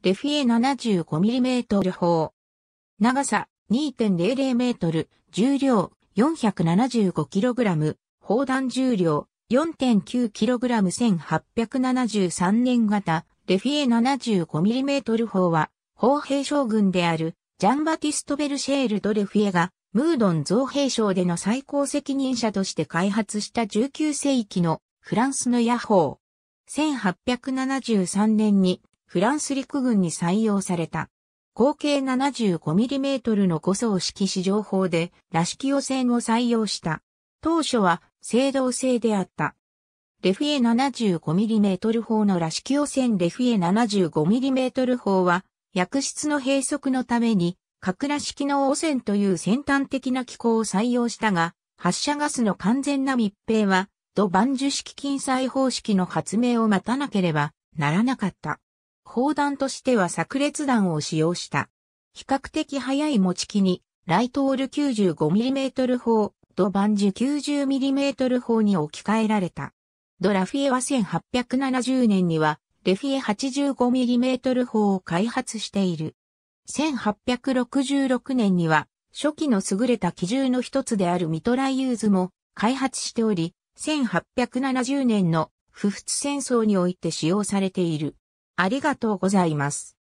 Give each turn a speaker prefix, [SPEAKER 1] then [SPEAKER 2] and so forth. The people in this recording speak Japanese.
[SPEAKER 1] レ
[SPEAKER 2] フィエ 75mm 砲。長さ 2.00m、重量 475kg、砲弾重量 4.9kg1873 年型、レフィエ 75mm 砲は、砲兵将軍である、ジャンバティスト・ベルシェール・ド・レフィエが、ムードン造兵省での最高責任者として開発した19世紀のフランスの野砲。1873年にフランス陸軍に採用された。口径 75mm の5層式試乗砲で、ラシキオ線を採用した。当初は、青銅製であった。レフィエ 75mm 砲のラシキオ線レフィエ 75mm 砲は、薬室の閉塞のために、格羅式の汚染という先端的な機構を採用したが、発射ガスの完全な密閉は、ドバンジュ式金載方式の発明を待たなければならなかった。砲弾としては炸裂弾を使用した。比較的早い持ち機に、ライトオール 95mm 砲、ドバンジュ 90mm 砲に置き換えられた。ドラフィエは1870年には、レフィエ 85mm 砲を開発している。1866年には、初期の優れた機銃の一つであるミトライユーズも開発しており、1870年の不仏戦争において使用されている。ありがとうございます。